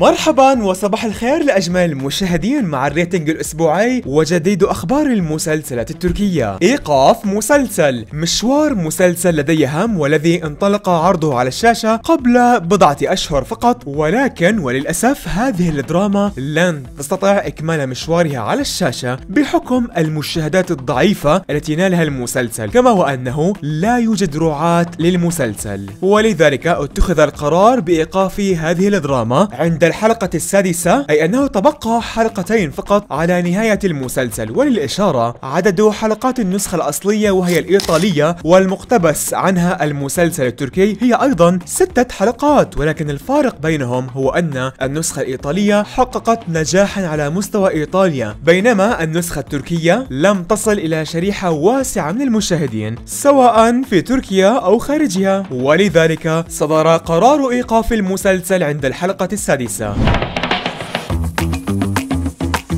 مرحبا وصباح الخير لاجمل المشاهدين مع الريتنج الاسبوعي وجديد اخبار المسلسلات التركيه. ايقاف مسلسل مشوار مسلسل لدي هم والذي انطلق عرضه على الشاشه قبل بضعه اشهر فقط ولكن وللاسف هذه الدراما لن تستطيع اكمال مشوارها على الشاشه بحكم المشاهدات الضعيفه التي نالها المسلسل، كما وانه لا يوجد رعاة للمسلسل، ولذلك اتخذ القرار بايقاف هذه الدراما عند الحلقة السادسة أي أنه تبقى حلقتين فقط على نهاية المسلسل وللإشارة عدد حلقات النسخة الأصلية وهي الإيطالية والمقتبس عنها المسلسل التركي هي أيضا ستة حلقات ولكن الفارق بينهم هو أن النسخة الإيطالية حققت نجاحا على مستوى إيطاليا بينما النسخة التركية لم تصل إلى شريحة واسعة من المشاهدين سواء في تركيا أو خارجها ولذلك صدر قرار إيقاف المسلسل عند الحلقة السادسة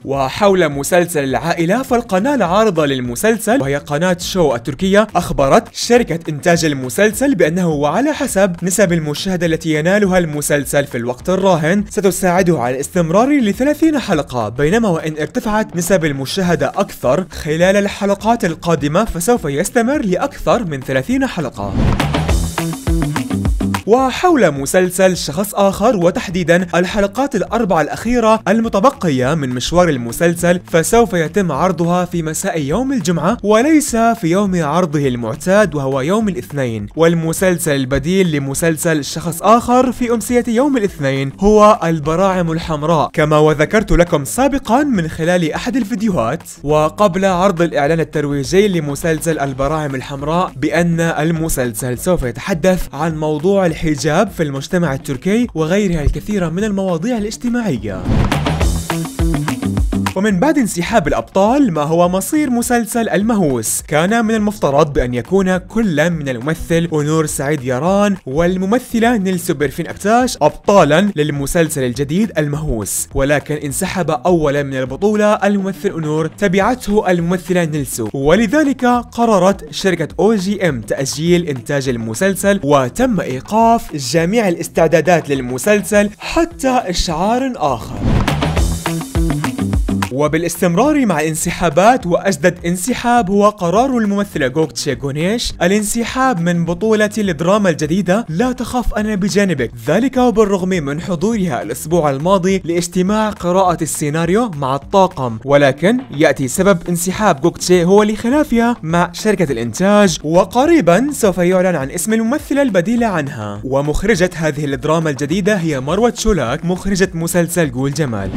وحول مسلسل العائلة فالقناة العارضة للمسلسل وهي قناة شو التركية أخبرت شركة إنتاج المسلسل بأنه على حسب نسب المشاهدة التي ينالها المسلسل في الوقت الراهن ستساعده على الاستمرار لثلاثين حلقة بينما وإن ارتفعت نسب المشاهدة أكثر خلال الحلقات القادمة فسوف يستمر لأكثر من ثلاثين حلقة وحول مسلسل شخص آخر وتحديدا الحلقات الأربع الأخيرة المتبقية من مشوار المسلسل فسوف يتم عرضها في مساء يوم الجمعة وليس في يوم عرضه المعتاد وهو يوم الاثنين والمسلسل البديل لمسلسل شخص آخر في أمسية يوم الاثنين هو البراعم الحمراء كما وذكرت لكم سابقا من خلال أحد الفيديوهات وقبل عرض الإعلان الترويجي لمسلسل البراعم الحمراء بأن المسلسل سوف يتحدث عن موضوع الحجاب في المجتمع التركي وغيرها الكثير من المواضيع الاجتماعية ومن بعد انسحاب الأبطال ما هو مصير مسلسل المهووس كان من المفترض بأن يكون كلا من الممثل ونور سعيد يران والممثلة نيلس بيرفين أكتاش أبطالا للمسلسل الجديد المهووس ولكن انسحب أولا من البطولة الممثل أنور تبعته الممثلة نيلسو ولذلك قررت شركة أو جي ام تأجيل إنتاج المسلسل وتم إيقاف جميع الاستعدادات للمسلسل حتى إشعار آخر وبالاستمرار مع الانسحابات وأجدد انسحاب هو قرار الممثلة جوك تشيغونيش الانسحاب من بطولة الدراما الجديدة لا تخاف أنا بجانبك ذلك وبالرغم من حضورها الأسبوع الماضي لاجتماع قراءة السيناريو مع الطاقم ولكن يأتي سبب انسحاب جوك تشي هو لخلافها مع شركة الإنتاج وقريبا سوف يعلن عن اسم الممثلة البديلة عنها ومخرجة هذه الدراما الجديدة هي مروة شولاك مخرجة مسلسل جول جمال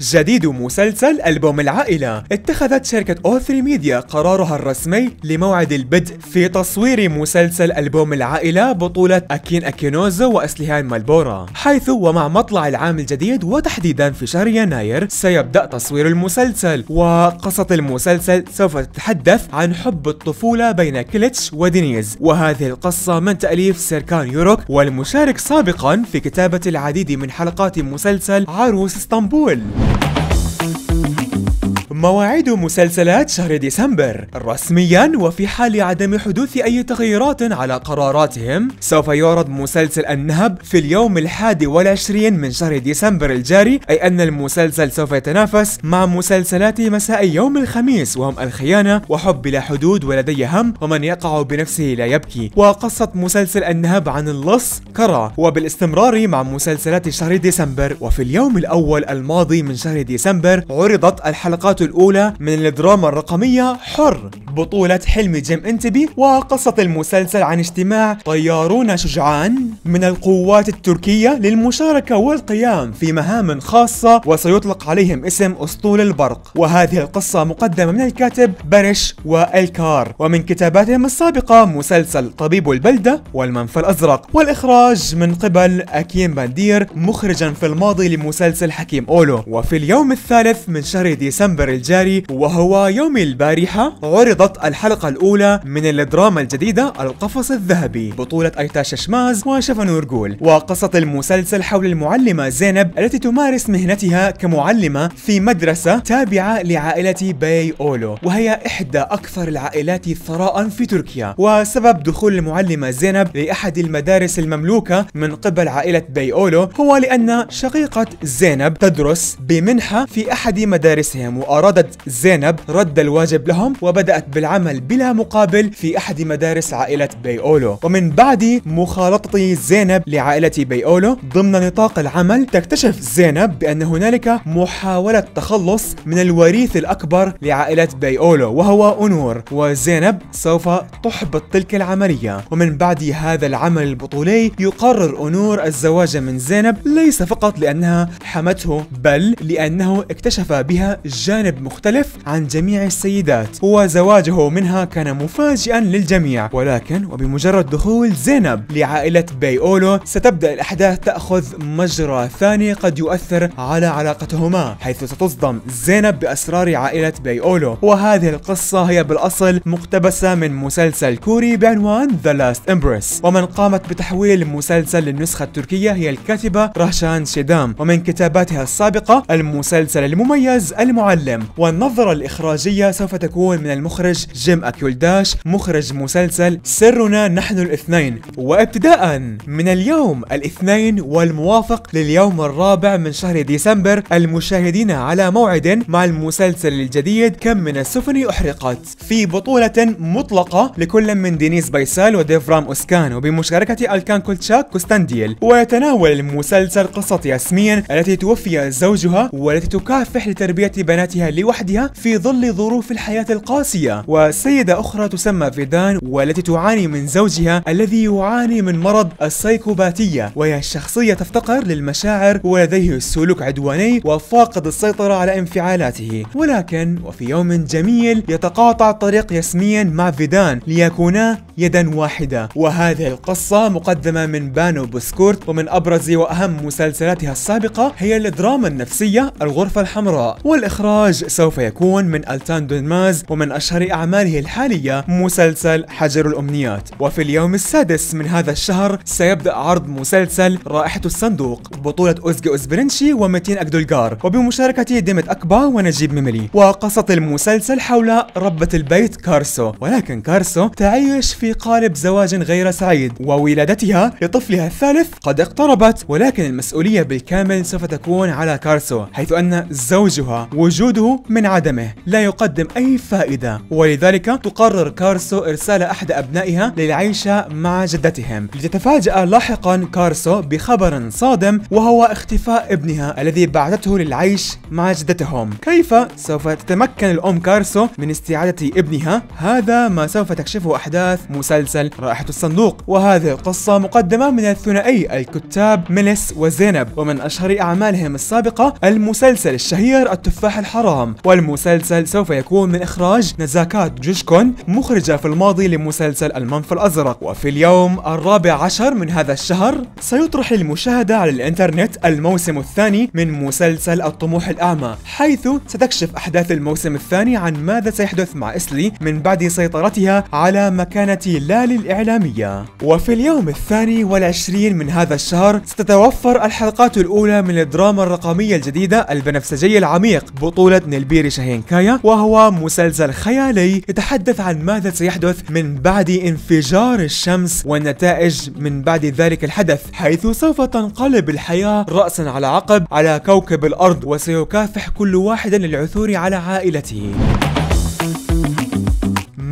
جديد مسلسل ألبوم العائلة اتخذت شركه أو O3 ميديا قرارها الرسمي لموعد البدء في تصوير مسلسل ألبوم العائلة بطولة أكين أكينوزو وأسليهان مالبورا حيث ومع مطلع العام الجديد وتحديدا في شهر يناير سيبدأ تصوير المسلسل وقصة المسلسل سوف تتحدث عن حب الطفولة بين كليتش ودينيز وهذه القصة من تأليف سيركان يوروك والمشارك سابقا في كتابة العديد من حلقات مسلسل عروس اسطنبول مواعيد مسلسلات شهر ديسمبر رسميا وفي حال عدم حدوث أي تغييرات على قراراتهم سوف يعرض مسلسل النهب في اليوم الحادي والعشرين من شهر ديسمبر الجاري أي أن المسلسل سوف يتنافس مع مسلسلات مساء يوم الخميس وهم الخيانة وحب بلا حدود ولدي هم ومن يقع بنفسه لا يبكي وقصة مسلسل النهب عن اللص كرة وبالاستمرار مع مسلسلات شهر ديسمبر وفي اليوم الأول الماضي من شهر ديسمبر عرضت الحلقات حلقته الأولى من الدراما الرقمية حر بطولة حلمي جيم انتبي وقصة المسلسل عن اجتماع طيارون شجعان من القوات التركية للمشاركة والقيام في مهام خاصة وسيطلق عليهم اسم أسطول البرق وهذه القصة مقدمة من الكاتب برش والكار ومن كتاباتهم السابقة مسلسل طبيب البلدة والمنفى الأزرق والإخراج من قبل أكيم باندير مخرجا في الماضي لمسلسل حكيم أولو وفي اليوم الثالث من شهر ديسمبر الجاري وهو يوم البارحة عرضت الحلقة الأولى من الدراما الجديدة القفص الذهبي بطولة أيتاشا شماز وشفا نورجول وقصة المسلسل حول المعلمة زينب التي تمارس مهنتها كمعلمة في مدرسة تابعة لعائلة باي أولو وهي إحدى أكثر العائلات ثراء في تركيا وسبب دخول المعلمة زينب لأحد المدارس المملوكة من قبل عائلة باي أولو هو لأن شقيقة زينب تدرس بمنحة في أحد مدارسهم أرادت زينب رد الواجب لهم وبدأت بالعمل بلا مقابل في أحد مدارس عائلة بيولو ومن بعد مخالطة زينب لعائلة بيولو ضمن نطاق العمل تكتشف زينب بأن هنالك محاولة تخلص من الوريث الأكبر لعائلة بيولو وهو أنور وزينب سوف تحبط تلك العملية ومن بعد هذا العمل البطولي يقرر أنور الزواج من زينب ليس فقط لأنها حمته بل لأنه اكتشف بها جانب جانب مختلف عن جميع السيدات وزواجه منها كان مفاجئا للجميع ولكن وبمجرد دخول زينب لعائلة بي أولو ستبدأ الأحداث تأخذ مجرى ثاني قد يؤثر على علاقتهما حيث ستصدم زينب بأسرار عائلة بي أولو وهذه القصة هي بالأصل مقتبسة من مسلسل كوري بعنوان ذا لاست امبرس ومن قامت بتحويل المسلسل للنسخة التركية هي الكاتبة رهشان شدام ومن كتاباتها السابقة المسلسل المميز المعلم العالم والنظرة الإخراجية سوف تكون من المخرج جيم أكيولداش مخرج مسلسل سرنا نحن الاثنين وابتداء من اليوم الاثنين والموافق لليوم الرابع من شهر ديسمبر المشاهدين على موعد مع المسلسل الجديد كم من السفن أحرقت في بطولة مطلقة لكل من دينيس بيسال وديفرام أوسكان وبمشاركة ألكان كولتشاك كوستانديل ويتناول المسلسل قصة ياسمين التي توفي زوجها والتي تكافح لتربية بناتها لوحدها في ظل ظروف الحياة القاسية وسيدة أخرى تسمى فيدان والتي تعاني من زوجها الذي يعاني من مرض السيكوباتية وهي شخصية تفتقر للمشاعر ولديه السلوك عدواني وفاقد السيطرة على انفعالاته ولكن وفي يوم جميل يتقاطع طريق ياسمين مع فيدان ليكونا يدا واحدة وهذه القصة مقدمة من بانو بوسكورت ومن أبرز وأهم مسلسلاتها السابقة هي الدراما النفسية الغرفة الحمراء والإخراج الإخراج سوف يكون من ألتان دونماز ومن أشهر أعماله الحالية مسلسل حجر الأمنيات وفي اليوم السادس من هذا الشهر سيبدأ عرض مسلسل رائحة الصندوق بطولة أوزجي أوزبرينشي ومتين أكدولجار وبمشاركة ديمت أكبا ونجيب ميملي وقصة المسلسل حول ربة البيت كارسو ولكن كارسو تعيش في قالب زواج غير سعيد وولادتها لطفلها الثالث قد اقتربت ولكن المسؤولية بالكامل سوف تكون على كارسو حيث أن زوجها وجود وجوده من عدمه لا يقدم أي فائدة ولذلك تقرر كارسو إرسال أحد أبنائها للعيش مع جدتهم لتتفاجأ لاحقا كارسو بخبر صادم وهو اختفاء ابنها الذي بعثته للعيش مع جدتهم كيف سوف تتمكن الأم كارسو من استعادة ابنها هذا ما سوف تكشفه أحداث مسلسل رائحة الصندوق وهذه القصة مقدمة من الثنائي الكتاب ميليس وزينب ومن أشهر أعمالهم السابقة المسلسل الشهير التفاح الحرام الحرام والمسلسل سوف يكون من إخراج نزاكات جوشكون مخرجة في الماضي لمسلسل المنف الأزرق وفي اليوم الرابع عشر من هذا الشهر سيطرح المشاهدة على الإنترنت الموسم الثاني من مسلسل الطموح الأعمى حيث ستكشف أحداث الموسم الثاني عن ماذا سيحدث مع إسلي من بعد سيطرتها على مكانة لالي الإعلامية وفي اليوم الثاني والعشرين من هذا الشهر ستتوفر الحلقات الأولى من الدراما الرقمية الجديدة البنفسجي العميق بطولة مسلسلات نيلبيري شاهين كايا وهو مسلسل خيالي يتحدث عن ماذا سيحدث من بعد انفجار الشمس والنتائج من بعد ذلك الحدث حيث سوف تنقلب الحياة رأسا على عقب على كوكب الأرض وسيكافح كل واحد للعثور على عائلته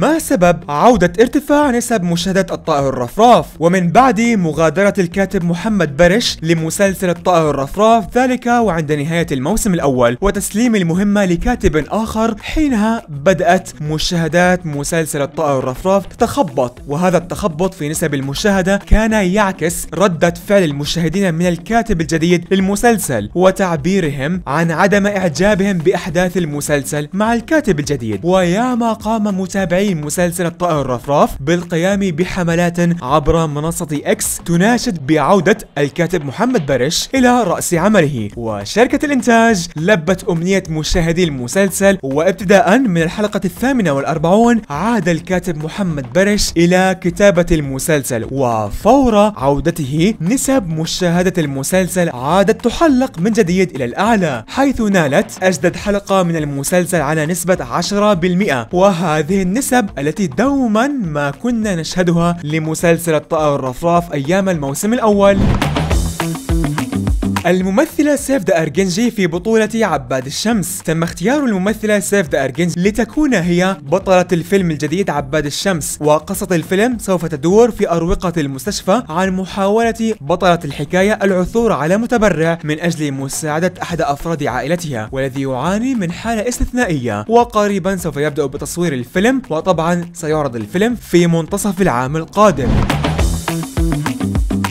ما سبب عودة ارتفاع نسب مشاهدة الطائر الرفراف ومن بعد مغادرة الكاتب محمد برش لمسلسل الطائر الرفراف ذلك وعند نهاية الموسم الأول وتسليم المهمة لكاتب آخر حينها بدأت مشاهدات مسلسل الطائر الرفراف تتخبط وهذا التخبط في نسب المشاهدة كان يعكس ردة فعل المشاهدين من الكاتب الجديد للمسلسل وتعبيرهم عن عدم إعجابهم بأحداث المسلسل مع الكاتب الجديد وياما قام متابعي اي مسلسل الطائر الرفراف بالقيام بحملات عبر منصة اكس تناشد بعودة الكاتب محمد برش الى رأس عمله وشركة الانتاج لبت امنية مشاهدي المسلسل وابتداء من الحلقة الثامنة والاربعون عاد الكاتب محمد برش الى كتابة المسلسل وفور عودته نسب مشاهدة المسلسل عادت تحلق من جديد الى الاعلى حيث نالت اجدد حلقة من المسلسل على نسبة 10% وهذه النسب الكتب التي دوما ما كنا نشهدها لمسلسل الطائر الرفراف أيام الموسم الأول الممثلة سيف دا أرجنجي في بطولة عباد الشمس تم اختيار الممثلة سيف دا أرجنجي لتكون هي بطلة الفيلم الجديد عباد الشمس وقصة الفيلم سوف تدور في أروقة المستشفى عن محاولة بطلة الحكاية العثور على متبرع من أجل مساعدة أحد أفراد عائلتها والذي يعاني من حالة استثنائية وقريبا سوف يبدأ بتصوير الفيلم وطبعا سيعرض الفيلم في منتصف العام القادم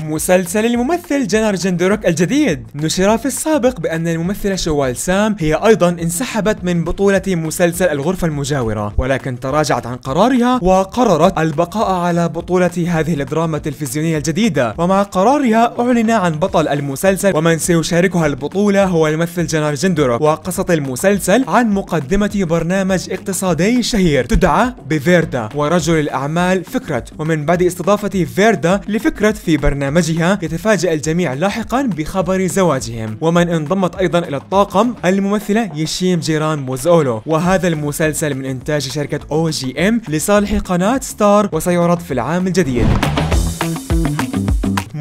مسلسل الممثل جنر جندروك الجديد نشر في السابق بأن الممثلة شوال سام هي أيضا انسحبت من بطولة مسلسل الغرفة المجاورة ولكن تراجعت عن قرارها وقررت البقاء على بطولة هذه الدراما التلفزيونية الجديدة ومع قرارها أعلن عن بطل المسلسل ومن سيشاركها البطولة هو الممثل جنر جندروك وقصة المسلسل عن مقدمة برنامج اقتصادي شهير تدعى بفيردا ورجل الأعمال فكرة ومن بعد استضافة فيردا لفكرة في برنامج برنامجها يتفاجأ الجميع لاحقا بخبر زواجهم ومن انضمت أيضا إلى الطاقم الممثلة يشيم جيران موزولو وهذا المسلسل من إنتاج شركة أو جي إم لصالح قناة ستار وسيعرض في العام الجديد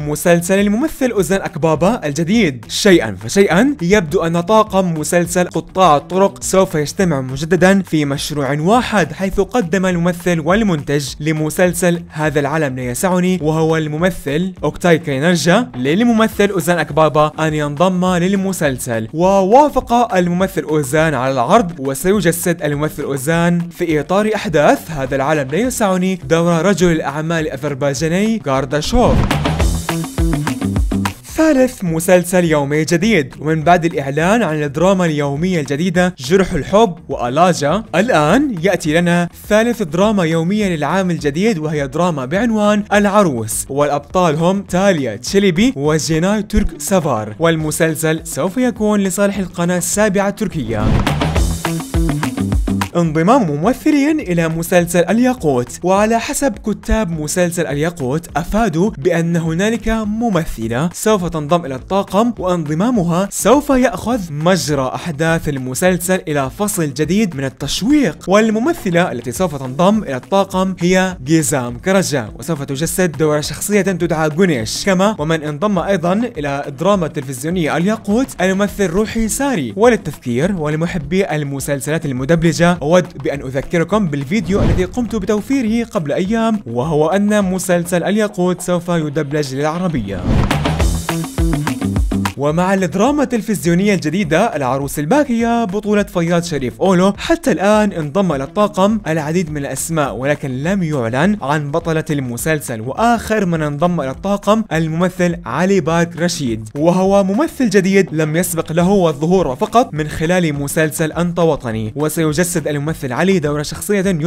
مسلسل الممثل أوزان أكبابا الجديد شيئا فشيئا يبدو أن طاقم مسلسل قطاع الطرق سوف يجتمع مجددا في مشروع واحد حيث قدم الممثل والمنتج لمسلسل هذا العالم لا يسعني وهو الممثل أوكتاي كينرجا للممثل أوزان أكبابا أن ينضم للمسلسل ووافق الممثل أوزان على العرض وسيجسد الممثل أوزان في إطار أحداث هذا العالم لا يسعني دور رجل الأعمال الأذربيجاني غارداشوف ثالث مسلسل يومي جديد ومن بعد الإعلان عن الدراما اليومية الجديدة جرح الحب وألاجا الآن يأتي لنا ثالث دراما يومية للعام الجديد وهي دراما بعنوان العروس والأبطال هم تاليا تشيليبي وجيناي ترك سافار والمسلسل سوف يكون لصالح القناة السابعة التركية انضمام ممثلين إلى مسلسل الياقوت وعلى حسب كتاب مسلسل الياقوت أفادوا بأن هنالك ممثلة سوف تنضم إلى الطاقم وانضمامها سوف يأخذ مجرى أحداث المسلسل إلى فصل جديد من التشويق والممثلة التي سوف تنضم إلى الطاقم هي جيزام كرجا وسوف تجسد دور شخصية تدعى جونيش كما ومن انضم أيضا إلى الدراما التلفزيونية الياقوت الممثل روحي ساري وللتذكير ولمحبي المسلسلات المدبلجة أود بأن أذكركم بالفيديو الذي قمت بتوفيره قبل أيام وهو أن مسلسل الياقوت سوف يدبلج للعربية ومع الدراما التلفزيونية الجديدة العروس الباكية بطولة فياض شريف أولو حتى الآن انضم للطاقم العديد من الأسماء ولكن لم يعلن عن بطلة المسلسل وآخر من انضم للطاقم الممثل علي بارك رشيد وهو ممثل جديد لم يسبق له الظهور فقط من خلال مسلسل أنت وطني وسيجسد الممثل علي دور شخصية